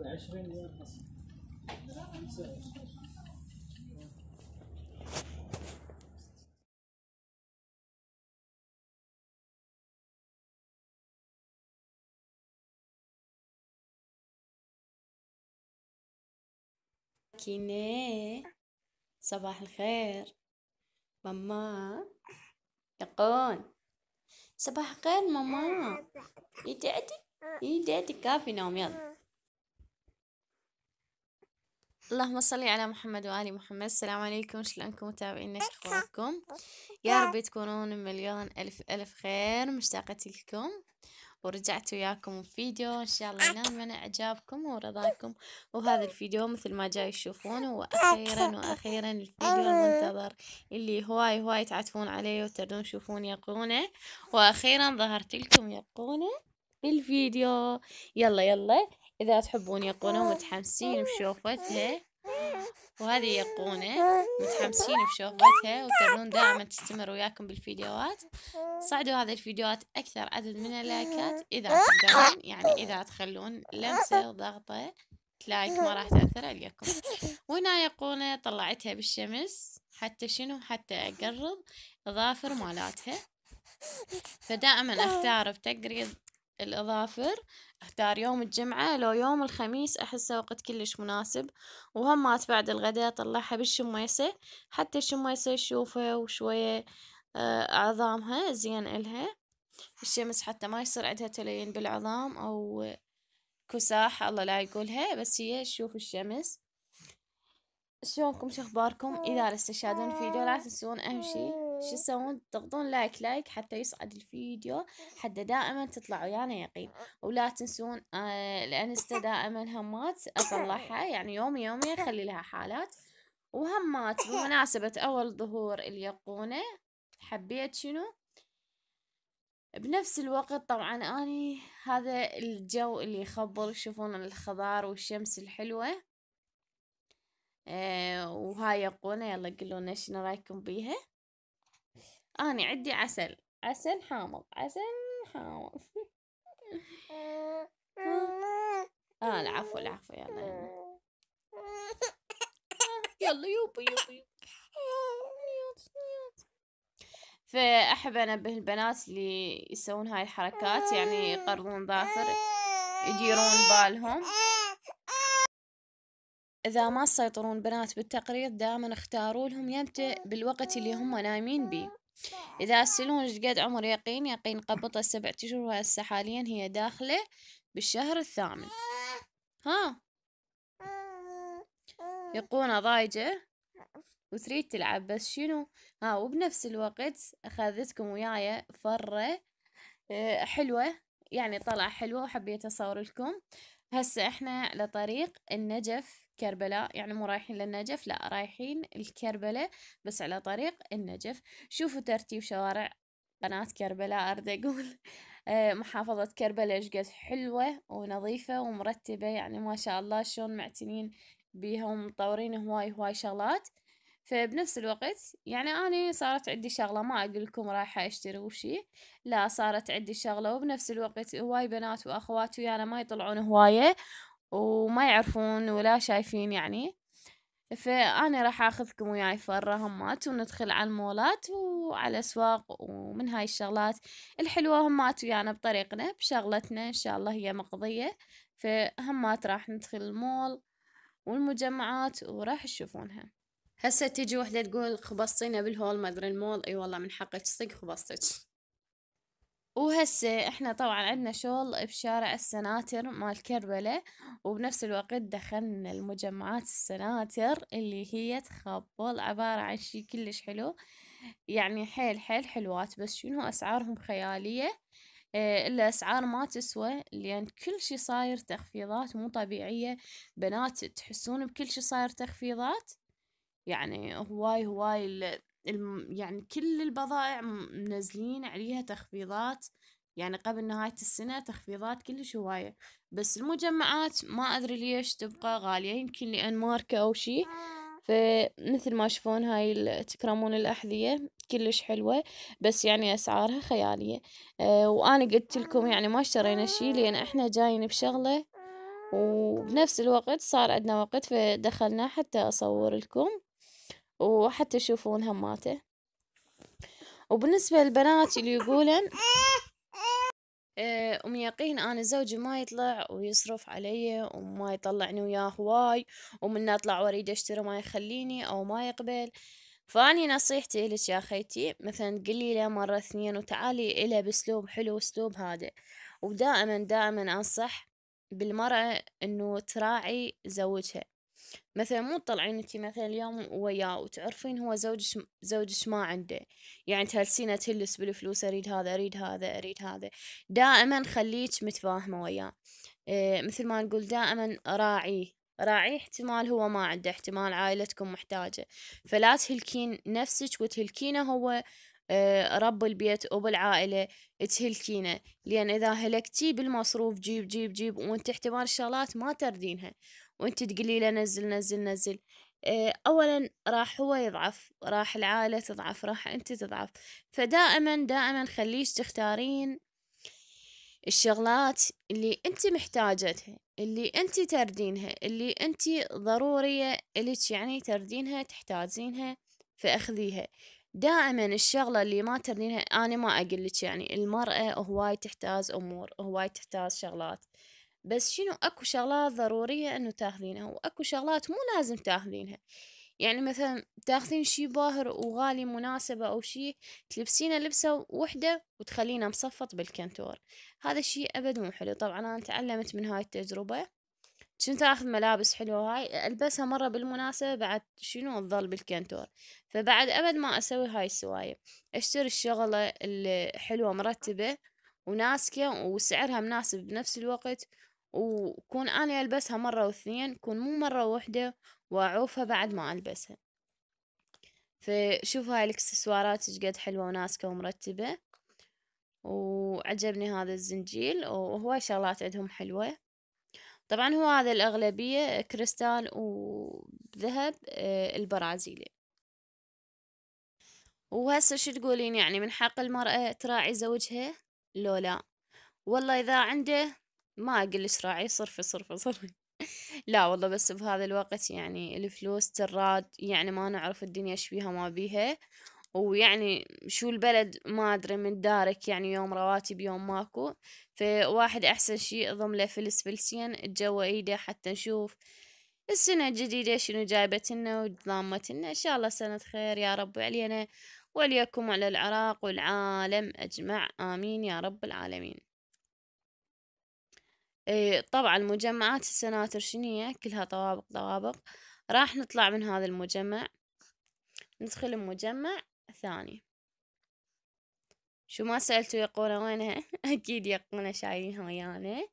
20 كيني صباح الخير ماما تقون صباح الخير ماما يدادي يدادي كافي نوم يلا آه. اللهم صل على محمد وآل محمد السلام عليكم شلونكم متابعينا شخباركم يا ربي تكونون مليون ألف ألف خير مشتاقة لكم ورجعت وياكم فيديو إن شاء الله ينال من إعجابكم ورضاكم وهذا الفيديو مثل ما جاي تشوفونه وأخيرا وأخيرا الفيديو المنتظر اللي هواي هواي تعتفون عليه وتردون تشوفون يقونه وأخيرا ظهرت لكم يقونه بالفيديو يلا يلا إذا تحبون يقونة ومتحمسين آه. بشوفتها وهذه يقونة متحمسين بشوفتها وتبون دائما تستمر وياكم بالفيديوهات صعدوا هذه الفيديوهات أكثر عدد من اللايكات إذا تقدرون يعني إذا تخلون لمسة وضغطة لايك ما راح تأثر عليكم وهنا يقونة طلعتها بالشمس حتى شنو حتى أقرب أظافر مالاتها فدائما أختار آه. بتقريض الأظافر اختار يوم الجمعة لو يوم الخميس أحسه وقت كلش مناسب وهمات بعد الغداء طلعها بالشميسة حتى الشميسة تشوفها وشوية آه، عظامها زين إلها الشمس حتى ما يصير عندها تلين بالعظام أو كساح الله لا يقولها بس هي تشوف الشمس شلونكم شخباركم اذا لسه شاهدون الفيديو لا تنسون اهم شي شو تسوون تضغطون لايك لايك حتى يصعد الفيديو حتى دائما تطلع ويانا يعني يقين ولا تنسون آه، الانستا دائما همات اطلعها يعني يوم يومي اخلي لها حالات وهمات بمناسبة اول ظهور اليقونة حبيت شنو بنفس الوقت طبعا اني هذا الجو اللي يخبل يشوفون الخضار والشمس الحلوة آه وهاي يقونة يلا قلونا شنو رايكم بيها أنا عندي عسل عسل حامض عسل حامض آه العفو العفو يلا يلا آه، يلا يوبي يوبي فأحب أنبه البنات اللي يسوون هاي الحركات يعني يقرضون ظافر يديرون بالهم إذا ما تسيطرون بنات بالتقريض دائما اختاروا لهم يبدأ بالوقت اللي هم نايمين بيه إذا السلونج قد عمر يقين يقين قبطة سبعة أشهر وهسه حاليا هي داخلة بالشهر الثامن ها يقونة ضايجة وتريد تلعب بس شنو ها وبنفس الوقت أخذتكم وياي فرة آه، حلوة يعني طلع حلوة وحبيت أصور لكم هسه احنا على طريق النجف كربلاء يعني مو رايحين للنجف لا رايحين الكربلاء بس على طريق النجف شوفوا ترتيب شوارع قناة كربلاء أرد أقول آه، محافظة كربلاء ايش قد حلوة ونظيفة ومرتبة يعني ما شاء الله شلون معتنين بيها ومطورين هواي هواي شغلات فبنفس الوقت يعني أنا صارت عندي شغلة ما أقول لكم رايحة أشتري وشي لا صارت عندي شغلة وبنفس الوقت هواي بنات وأخوات ويانا ما يطلعون هواية وما يعرفون ولا شايفين يعني فأنا راح أخذكم وياي فرة همات وندخل على المولات وعلى الأسواق ومن هاي الشغلات الحلوة همات ويانا بطريقنا بشغلتنا إن شاء الله هي مقضية فهمات راح ندخل المول والمجمعات وراح تشوفونها هسه تيجي وحدة تقول خبصتينا بالهول ما ادري المول اي والله من حقك صدق خبصتك وهسه احنا طبعا عندنا شغل بشارع السناتر مال كربلة وبنفس الوقت دخلنا المجمعات السناتر اللي هي تخبل عبارة عن شي كلش حلو يعني حيل حيل حلوات بس شنو اسعارهم خيالية آه، الا اسعار ما تسوى لان كل شي صاير تخفيضات مو طبيعية بنات تحسون بكل شي صاير تخفيضات يعني هواي هواي يعني كل البضائع منزلين عليها تخفيضات يعني قبل نهاية السنة تخفيضات كلش هواية بس المجمعات ما أدري ليش تبقى غالية يمكن لأن ماركة أو شي فمثل ما شفون هاي تكرمون الأحذية كلش حلوة بس يعني أسعارها خيالية آه، وأنا قلت لكم يعني ما اشترينا شي لأن إحنا جايين بشغلة وبنفس الوقت صار عندنا وقت فدخلنا حتى أصور لكم وحتى يشوفون هماته وبالنسبة للبنات اللي يقولن آه، أم يقين أنا زوجي ما يطلع ويصرف علي وما يطلعني وياه هواي ومن أطلع وأريد أشتري ما يخليني أو ما يقبل فأني نصيحتي لك يا خيتي مثلا قلي له مرة اثنين وتعالي إله بأسلوب حلو وأسلوب هادئ ودائما دائما أنصح بالمرأة إنه تراعي زوجها مثلا مو تطلعين انت مثلا اليوم وياه وتعرفين هو زوجش زوجش ما عنده يعني تهلسينه تهلس بالفلوس اريد هذا اريد هذا اريد هذا دائما خليك متفاهمه وياه آه، مثل ما نقول دائما راعيه راعي احتمال هو ما عنده احتمال عائلتكم محتاجة فلا تهلكين نفسك وتهلكينه هو آه، رب البيت وبالعائلة تهلكينه لأن إذا هلكتي بالمصروف جيب جيب جيب وانت احتمال الشغلات ما تردينها وانت تقولي له نزل نزل نزل آه، اولا راح هو يضعف راح العائله تضعف راح انت تضعف فدائما دائما خليش تختارين الشغلات اللي انت محتاجتها اللي انت تردينها اللي انت ضرورية اللي يعني تردينها تحتاجينها فاخذيها دائما الشغلة اللي ما تردينها انا ما اقول لك يعني المرأة هواي تحتاج امور هواي تحتاج شغلات بس شنو اكو شغلات ضرورية انه تاخذينها واكو شغلات مو لازم تاخذينها يعني مثلا تاخذين شي باهر وغالي مناسبة أو شي تلبسينه لبسة وحدة وتخلينه مصفط بالكنتور هذا الشي أبد مو حلو طبعا أنا تعلمت من هاي التجربة كنت أخذ ملابس حلوة هاي ألبسها مرة بالمناسبة بعد شنو تظل بالكنتور فبعد أبد ما أسوي هاي السوايب أشتري الشغلة الحلوة مرتبة وناسكة وسعرها مناسب بنفس الوقت وكون أنا ألبسها مرة واثنين كون مو مرة واحدة وأعوفها بعد ما ألبسها فشوف هاي الاكسسوارات ايش قد حلوة وناسكة ومرتبة وعجبني هذا الزنجيل وهواي شغلات عندهم حلوة طبعا هو هذا الأغلبية كريستال وذهب آه، البرازيلي وهسه شو تقولين يعني من حق المرأة تراعي زوجها لو لا والله إذا عنده ما أقول إيش راعي صرفي صرفي صرفي لا والله بس بهذا الوقت يعني الفلوس تراد يعني ما نعرف الدنيا إيش بيها ما بيها ويعني شو البلد ما أدري من دارك يعني يوم رواتب يوم ماكو فواحد أحسن شي له فلس فلسين الجو إيده حتى نشوف السنة الجديدة شنو جايبت لنا إن شاء الله سنة خير يا رب علينا وليكم على العراق والعالم أجمع آمين يا رب العالمين إيه طبعا مجمعات السناتر شنية كلها طوابق طوابق راح نطلع من هذا المجمع ندخل المجمع ثاني شو ما سألتوا يقونة وينها أكيد يقونة شايلينها ويانا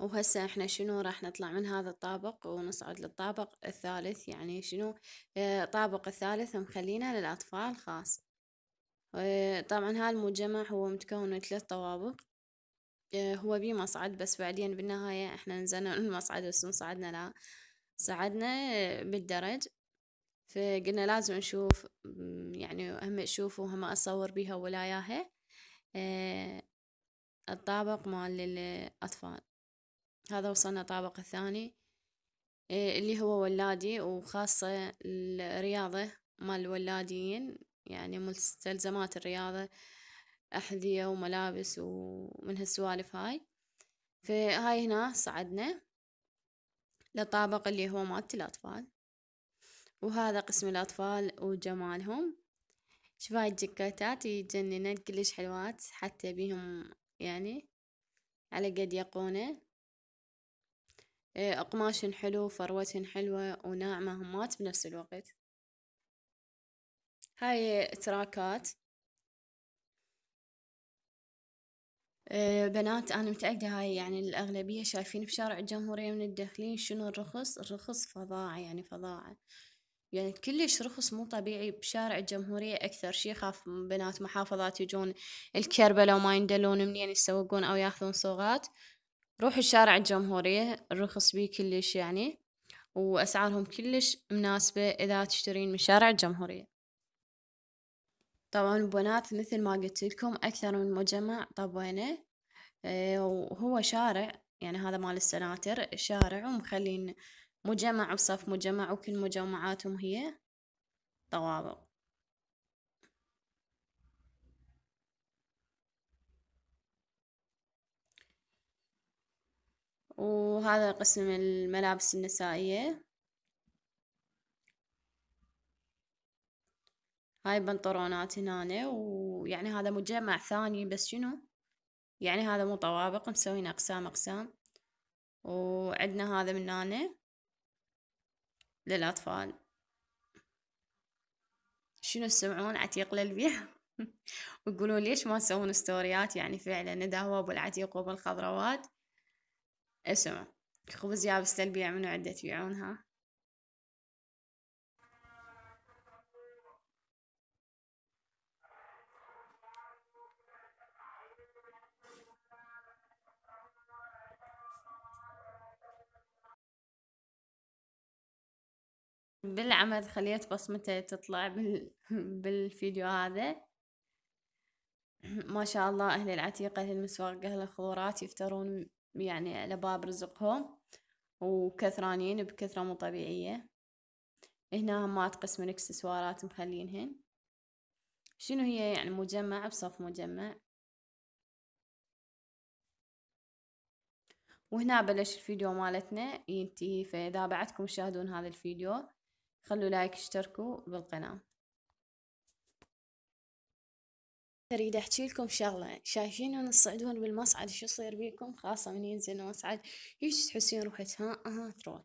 وهسه احنا شنو راح نطلع من هذا الطابق ونصعد للطابق الثالث يعني شنو الطابق آه، الثالث مخلينا للأطفال خاص آه، طبعا هالمجمع هو متكون من ثلاث طوابق آه، هو بيه مصعد بس بعدين بالنهاية احنا نزلنا من المصعد بس صعدنا لا صعدنا بالدرج فقلنا لازم نشوف يعني هم اشوف وهم اصور بيها ولا ياها آه، الطابق مال الاطفال هذا وصلنا الطابق الثاني اللي هو ولادي وخاصة الرياضة مال الولاديين يعني مستلزمات الرياضة أحذية وملابس ومن هالسوالف هاي فهاي هنا صعدنا للطابق اللي هو مالت الأطفال وهذا قسم الأطفال وجمالهم شوف هاي الجكاتات يجننن كلش حلوات حتى بيهم يعني على قد يقونه أقماشن إيه، حلو فروتهن حلوة وناعمة همات بنفس الوقت هاي تراكات آه، بنات أنا متأكدة هاي يعني الأغلبية شايفين بشارع الجمهورية من الداخلين شنو الرخص الرخص فظاعة يعني فظاعة يعني كلش رخص مو طبيعي بشارع الجمهورية أكثر شي خاف بنات محافظات يجون الكربلة وما يندلون منين يسوقون أو ياخذون صوغات روحوا شارع الجمهورية الرخص بيه كلش يعني وأسعارهم كلش مناسبة إذا تشترين من شارع الجمهورية طبعا البنات مثل ما قلت لكم أكثر من مجمع طبينه آه، وهو شارع يعني هذا مال السناتر شارع ومخلين مجمع وصف مجمع وكل مجمعاتهم هي طوابق وهذا قسم الملابس النسائية هاي بنطرونات هنا ويعني هذا مجمع ثاني بس شنو يعني هذا مو طوابق مسوين اقسام اقسام وعندنا هذا من هنا للاطفال شنو تسمعون عتيق للبيع ويقولون ليش ما تسوون ستوريات يعني فعلا ابو بالعتيق وبالخضروات اسمع خبز يابس للبيع من عدة تبيعونها بالعمد خليت بصمته تطلع بال... بالفيديو هذا ما شاء الله أهل العتيقة أهل المسواق أهل الخضورات يفترون يعني على باب رزقهم وكثرانين بكثرة مو طبيعية هنا همات قسم الاكسسوارات مخلينهن شنو هي يعني مجمع بصف مجمع وهنا بلش الفيديو مالتنا ينتهي فإذا بعدكم تشاهدون هذا الفيديو خلوا لايك اشتركوا بالقناة أريد أحكي لكم شغلة شايفين أن تصعدون بالمصعد شو يصير بيكم خاصة من ينزل المصعد هيج تحسين روحك ها أها تروح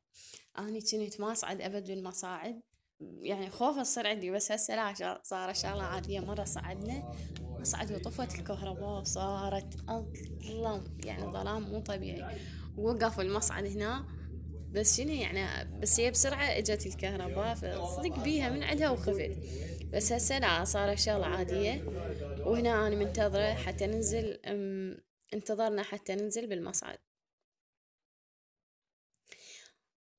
أني كنت ما أصعد أبد بالمصاعد يعني خوف تصير عندي بس هسه لا صار شغلة عادية مرة صعدنا مصعد وطفت الكهرباء وصارت أظلم يعني ظلام مو طبيعي وقفوا المصعد هنا بس شنو يعني بس هي بسرعة اجت الكهرباء فصدق بيها من عندها وخفت بس هسه لا صارت شغلة عادية وهنا أنا منتظرة حتى ننزل انتظرنا حتى ننزل بالمصعد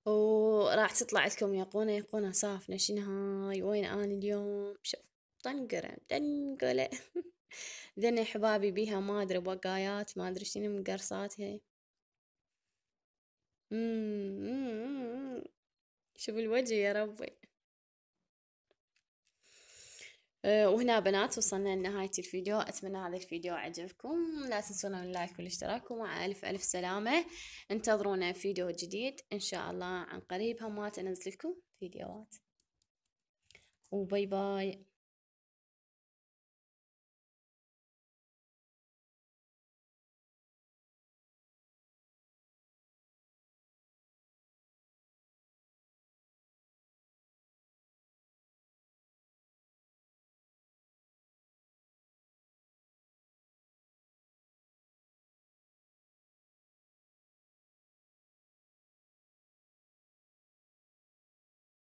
وراح تطلع لكم يقونة يقونة صافنة شنو هاي وين أنا اليوم شوف طنقرة دنقلة ذني حبابي بيها ما أدري بقايات ما أدري شنو مقرصاتها شوفوا الوجه يا ربي. وهنا بنات وصلنا لنهاية الفيديو، أتمنى هذا الفيديو عجبكم، لا تنسون اللايك والاشتراك ومع ألف ألف سلامة، انتظرونا فيديو جديد إن شاء الله عن قريب همّات أنزّل لكم فيديوهات. وباي باي.